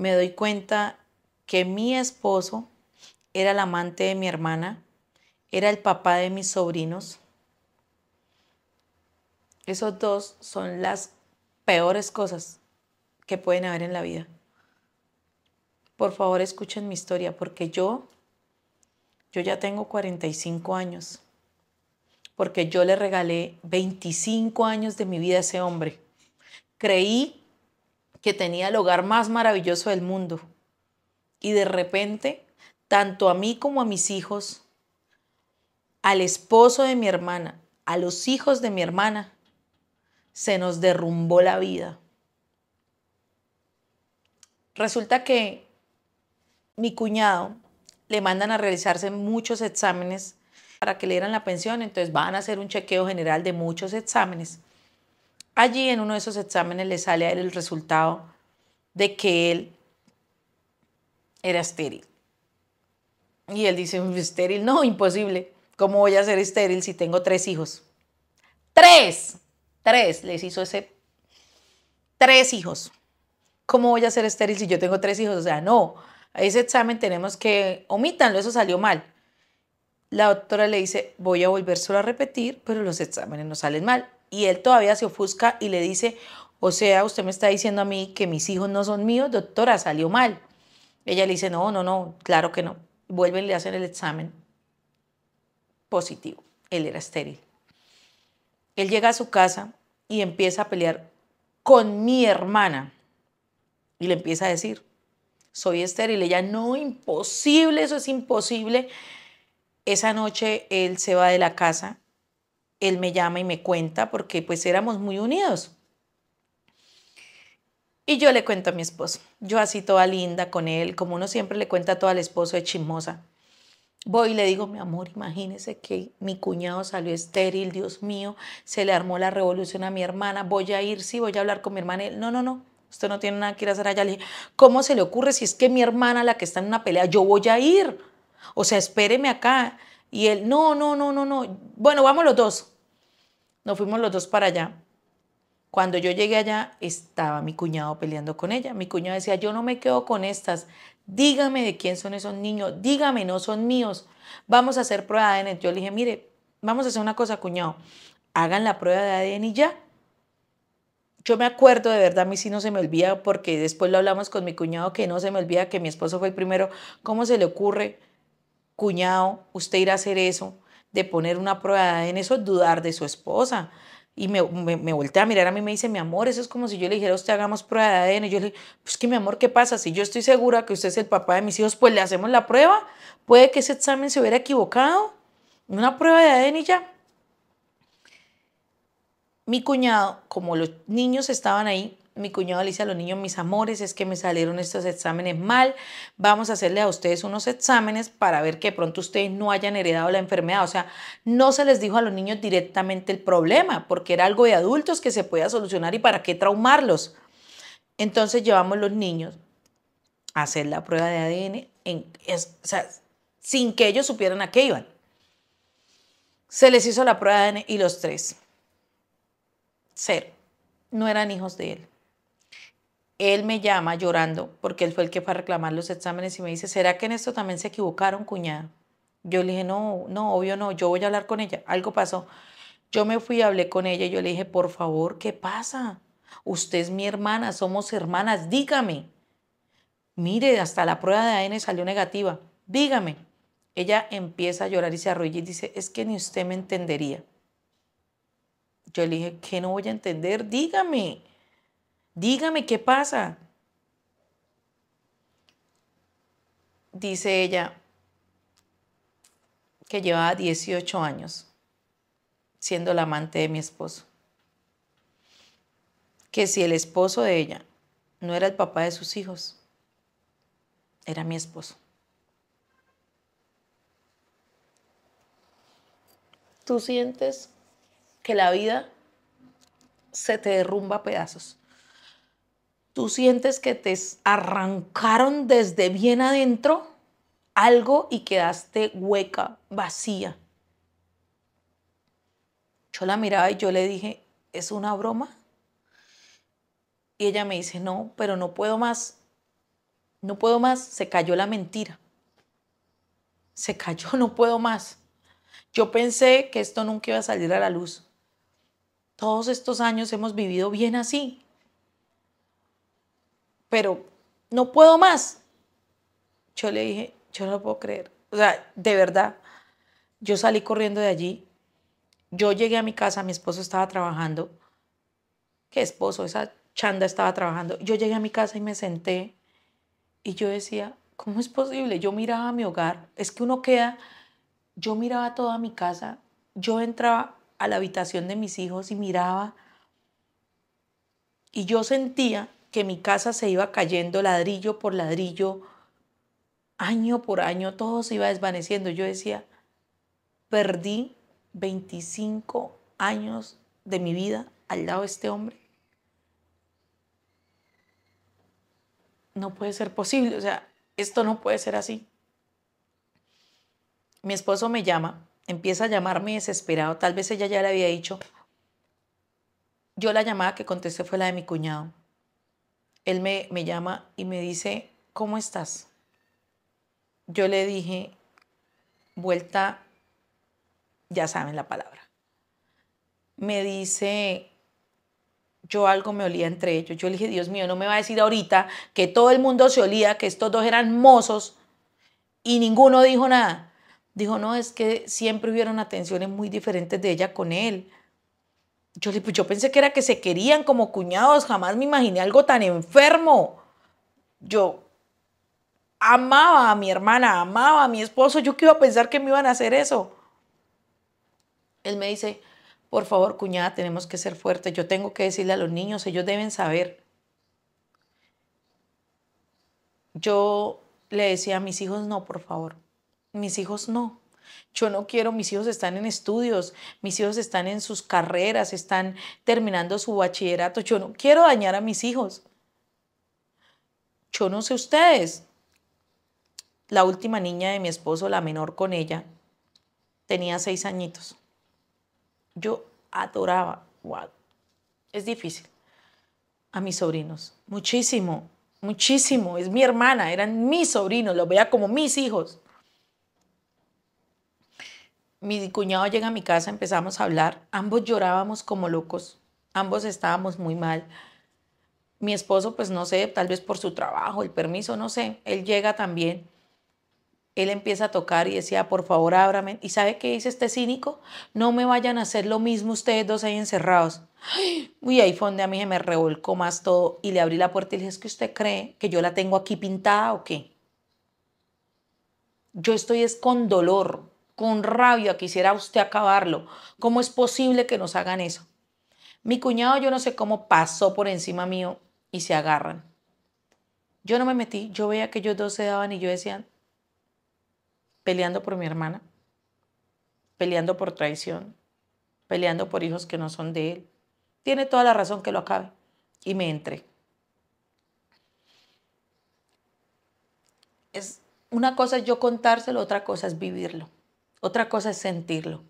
me doy cuenta que mi esposo era el amante de mi hermana, era el papá de mis sobrinos. Esos dos son las peores cosas que pueden haber en la vida. Por favor, escuchen mi historia porque yo yo ya tengo 45 años. Porque yo le regalé 25 años de mi vida a ese hombre. Creí que tenía el hogar más maravilloso del mundo. Y de repente, tanto a mí como a mis hijos, al esposo de mi hermana, a los hijos de mi hermana, se nos derrumbó la vida. Resulta que mi cuñado le mandan a realizarse muchos exámenes para que le dieran la pensión, entonces van a hacer un chequeo general de muchos exámenes. Allí en uno de esos exámenes le sale a él el resultado de que él era estéril. Y él dice, estéril, no, imposible. ¿Cómo voy a ser estéril si tengo tres hijos? Tres, tres, les hizo ese, tres hijos. ¿Cómo voy a ser estéril si yo tengo tres hijos? O sea, no, ese examen tenemos que omítanlo, eso salió mal. La doctora le dice, voy a volver solo a repetir, pero los exámenes no salen mal y él todavía se ofusca y le dice, o sea, usted me está diciendo a mí que mis hijos no son míos, doctora, salió mal. Ella le dice, no, no, no, claro que no. Vuelven y le hacen el examen positivo. Él era estéril. Él llega a su casa y empieza a pelear con mi hermana. Y le empieza a decir, soy estéril. Ella, no, imposible, eso es imposible. Esa noche él se va de la casa él me llama y me cuenta porque pues éramos muy unidos. Y yo le cuento a mi esposo, yo así toda linda con él, como uno siempre le cuenta a todo al esposo de chimosa. Voy y le digo, mi amor, imagínese que mi cuñado salió estéril, Dios mío, se le armó la revolución a mi hermana, voy a ir, sí, voy a hablar con mi hermana. Él, no, no, no, usted no tiene nada que ir a hacer allá. Le dije, ¿cómo se le ocurre si es que mi hermana, la que está en una pelea, yo voy a ir? O sea, espéreme acá. Y él, no, no, no, no, no. Bueno, vamos los dos. Nos fuimos los dos para allá. Cuando yo llegué allá, estaba mi cuñado peleando con ella. Mi cuñado decía, yo no me quedo con estas. Dígame de quién son esos niños. Dígame, no son míos. Vamos a hacer prueba de ADN. Yo le dije, mire, vamos a hacer una cosa, cuñado. Hagan la prueba de ADN y ya. Yo me acuerdo, de verdad, a mí sí no se me olvida, porque después lo hablamos con mi cuñado, que no se me olvida que mi esposo fue el primero. ¿Cómo se le ocurre, cuñado, usted ir a hacer eso? de poner una prueba de en eso, dudar de su esposa. Y me, me, a mirar a mí me dice, mi amor, eso es como si yo le dijera a usted hagamos prueba de ADN. Y yo le digo, pues que mi amor, ¿qué pasa? Si yo estoy segura que usted es el papá de mis hijos, pues le hacemos la prueba. Puede que ese examen se hubiera equivocado. Una prueba de ADN y ya. Mi cuñado, como los niños estaban ahí, mi cuñado le dice a los niños, mis amores, es que me salieron estos exámenes mal, vamos a hacerle a ustedes unos exámenes para ver que pronto ustedes no hayan heredado la enfermedad. O sea, no se les dijo a los niños directamente el problema, porque era algo de adultos que se podía solucionar y para qué traumarlos. Entonces llevamos los niños a hacer la prueba de ADN sin que ellos supieran a qué iban. Se les hizo la prueba de ADN y los tres, cero, no eran hijos de él él me llama llorando, porque él fue el que fue a reclamar los exámenes y me dice, ¿será que en esto también se equivocaron, cuñada? Yo le dije, no, no, obvio no, yo voy a hablar con ella. Algo pasó. Yo me fui, hablé con ella y yo le dije, por favor, ¿qué pasa? Usted es mi hermana, somos hermanas, dígame. Mire, hasta la prueba de ADN salió negativa, dígame. Ella empieza a llorar y se arrolla y dice, es que ni usted me entendería. Yo le dije, ¿qué no voy a entender? Dígame dígame qué pasa. Dice ella que llevaba 18 años siendo la amante de mi esposo. Que si el esposo de ella no era el papá de sus hijos, era mi esposo. Tú sientes que la vida se te derrumba a pedazos tú sientes que te arrancaron desde bien adentro algo y quedaste hueca, vacía. Yo la miraba y yo le dije, ¿es una broma? Y ella me dice, no, pero no puedo más, no puedo más, se cayó la mentira. Se cayó, no puedo más. Yo pensé que esto nunca iba a salir a la luz. Todos estos años hemos vivido bien así, pero no puedo más. Yo le dije, yo no lo puedo creer. O sea, de verdad, yo salí corriendo de allí. Yo llegué a mi casa, mi esposo estaba trabajando. ¿Qué esposo? Esa chanda estaba trabajando. Yo llegué a mi casa y me senté y yo decía, ¿cómo es posible? Yo miraba mi hogar. Es que uno queda, yo miraba toda mi casa. Yo entraba a la habitación de mis hijos y miraba. Y yo sentía que mi casa se iba cayendo ladrillo por ladrillo, año por año, todo se iba desvaneciendo. Yo decía, perdí 25 años de mi vida al lado de este hombre. No puede ser posible, o sea, esto no puede ser así. Mi esposo me llama, empieza a llamarme desesperado, tal vez ella ya le había dicho. Yo la llamada que contesté fue la de mi cuñado él me, llama y me dice, ¿cómo estás? Yo le dije, vuelta, ya saben la palabra. Me dice, yo algo me olía entre ellos. Yo le dije, Dios mío, no me va a decir ahorita que todo el mundo se olía, que estos dos eran mozos y ninguno dijo nada. Dijo, no, es que siempre hubieron atenciones muy diferentes de ella con él. Yo, pues, yo pensé que era que se querían como cuñados, jamás me imaginé algo tan enfermo. Yo amaba a mi hermana, amaba a mi esposo, yo qué iba a pensar que me iban a hacer eso. Él me dice, por favor, cuñada, tenemos que ser fuertes, yo tengo que decirle a los niños, ellos deben saber. Yo le decía a mis hijos, no, por favor, mis hijos no. Yo no quiero, mis hijos están en estudios, mis hijos están en sus carreras, están terminando su bachillerato. Yo no quiero dañar a mis hijos. Yo no sé ustedes. La última niña de mi esposo, la menor con ella, tenía seis añitos. Yo adoraba, wow, es difícil, a mis sobrinos. Muchísimo, muchísimo. Es mi hermana, eran mis sobrinos, los veía como mis hijos mi cuñado llega a mi casa, empezamos a hablar, ambos llorábamos como locos, ambos estábamos muy mal. Mi esposo, pues no sé, tal vez por su trabajo, el permiso, no sé, él llega también. Él empieza a tocar y decía, por favor, ábrame. ¿Y sabe qué dice este cínico? No me vayan a hacer lo mismo ustedes dos ahí encerrados. Uy, ahí fue donde a mí me revolcó más todo y le abrí la puerta y le dije, ¿es que usted cree que yo la tengo aquí pintada o qué? Yo estoy es con dolor, con rabia, quisiera usted acabarlo. ¿Cómo es posible que nos hagan eso? Mi cuñado yo no sé cómo pasó por encima mío y se agarran. Yo no me metí, yo veía que ellos dos se daban y yo decía, peleando por mi hermana, peleando por traición, peleando por hijos que no son de él. Tiene toda la razón que lo acabe. Y me entré. Es una cosa es yo contárselo, otra cosa es vivirlo. Otra cosa es sentirlo.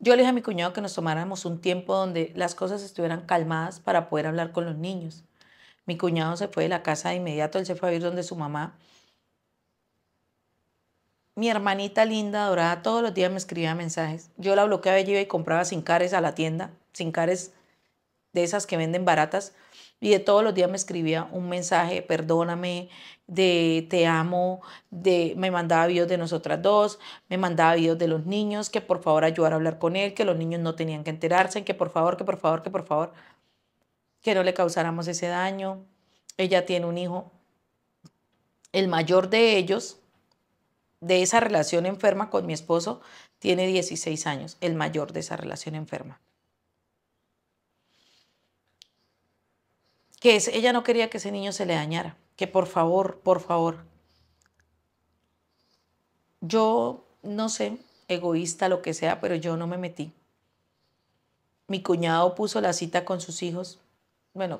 Yo le dije a mi cuñado que nos tomáramos un tiempo donde las cosas estuvieran calmadas para poder hablar con los niños. Mi cuñado se fue de la casa de inmediato, él se fue a ir donde su mamá. Mi hermanita linda, dorada, todos los días me escribía mensajes. Yo la bloqueaba, y iba y compraba sin cares a la tienda, sin cares de esas que venden baratas, y de todos los días me escribía un mensaje, perdóname, de te amo, de me mandaba videos de nosotras dos, me mandaba videos de los niños, que por favor ayudara a hablar con él, que los niños no tenían que enterarse, que por favor, que por favor, que por favor, que no le causáramos ese daño. Ella tiene un hijo, el mayor de ellos, de esa relación enferma con mi esposo, tiene 16 años, el mayor de esa relación enferma. que ella no quería que ese niño se le dañara, que por favor, por favor. Yo no sé, egoísta, lo que sea, pero yo no me metí. Mi cuñado puso la cita con sus hijos, bueno,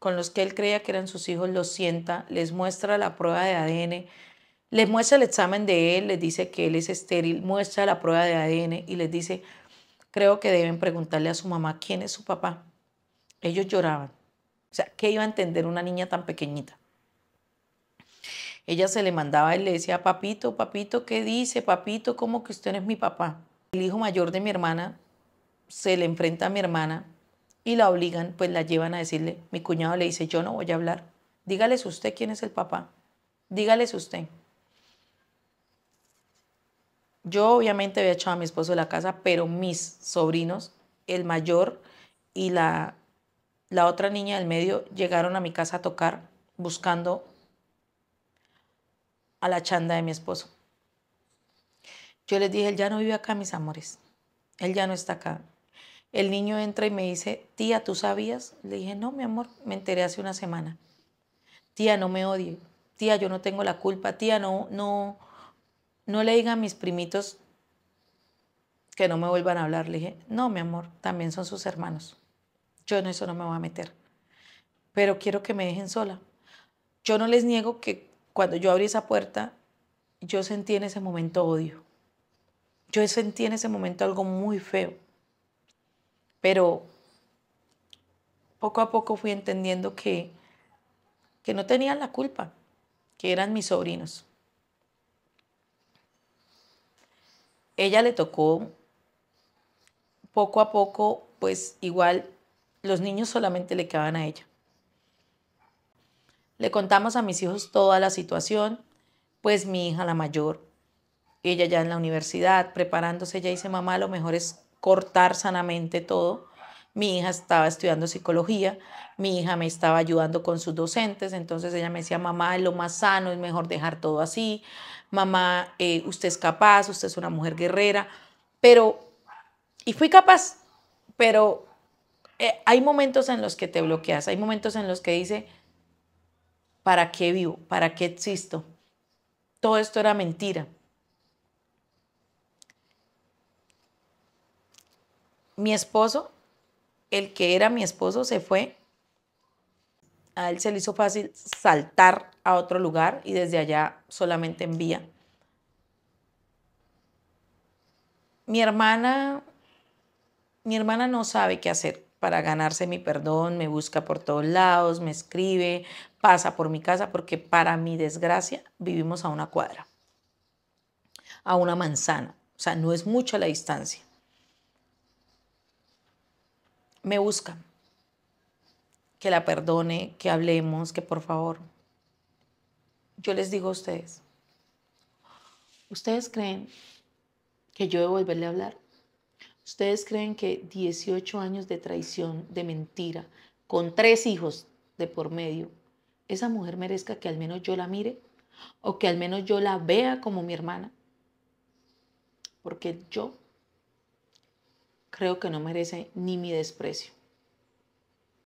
con los que él creía que eran sus hijos, los sienta, les muestra la prueba de ADN, les muestra el examen de él, les dice que él es estéril, muestra la prueba de ADN y les dice, creo que deben preguntarle a su mamá quién es su papá. Ellos lloraban. O sea, ¿qué iba a entender una niña tan pequeñita? Ella se le mandaba y le decía, papito, papito, ¿qué dice? Papito, ¿cómo que usted no es mi papá? El hijo mayor de mi hermana se le enfrenta a mi hermana y la obligan, pues la llevan a decirle, mi cuñado le dice, yo no voy a hablar. Dígales usted quién es el papá. Dígales usted. Yo obviamente había echado a mi esposo de la casa, pero mis sobrinos, el mayor y la la otra niña del medio llegaron a mi casa a tocar buscando a la chanda de mi esposo. Yo les dije, él ya no vive acá, mis amores. Él ya no está acá. El niño entra y me dice, tía, ¿tú sabías? Le dije, no, mi amor, me enteré hace una semana. Tía, no me odie. Tía, yo no tengo la culpa. Tía, no, no, no le diga a mis primitos que no me vuelvan a hablar. Le dije, no, mi amor, también son sus hermanos. Yo en eso no me voy a meter. Pero quiero que me dejen sola. Yo no les niego que cuando yo abrí esa puerta, yo sentí en ese momento odio. Yo sentí en ese momento algo muy feo. Pero poco a poco fui entendiendo que, que no tenían la culpa, que eran mis sobrinos. Ella le tocó poco a poco, pues igual los niños solamente le quedaban a ella. Le contamos a mis hijos toda la situación, pues mi hija la mayor, ella ya en la universidad, preparándose, ella dice, mamá, lo mejor es cortar sanamente todo. Mi hija estaba estudiando psicología, mi hija me estaba ayudando con sus docentes, entonces ella me decía, mamá, es lo más sano, es mejor dejar todo así, mamá, eh, usted es capaz, usted es una mujer guerrera, pero, y fui capaz, pero eh, hay momentos en los que te bloqueas, hay momentos en los que dice, ¿para qué vivo? ¿Para qué existo? Todo esto era mentira. Mi esposo, el que era mi esposo, se fue. A él se le hizo fácil saltar a otro lugar y desde allá solamente envía. Mi hermana, mi hermana no sabe qué hacer para ganarse mi perdón, me busca por todos lados, me escribe, pasa por mi casa, porque para mi desgracia vivimos a una cuadra, a una manzana, o sea, no es mucha la distancia. Me busca, que la perdone, que hablemos, que por favor. Yo les digo a ustedes, ¿ustedes creen que yo debo volverle a hablar? ¿Ustedes creen que 18 años de traición, de mentira, con tres hijos de por medio, esa mujer merezca que al menos yo la mire o que al menos yo la vea como mi hermana? Porque yo creo que no merece ni mi desprecio.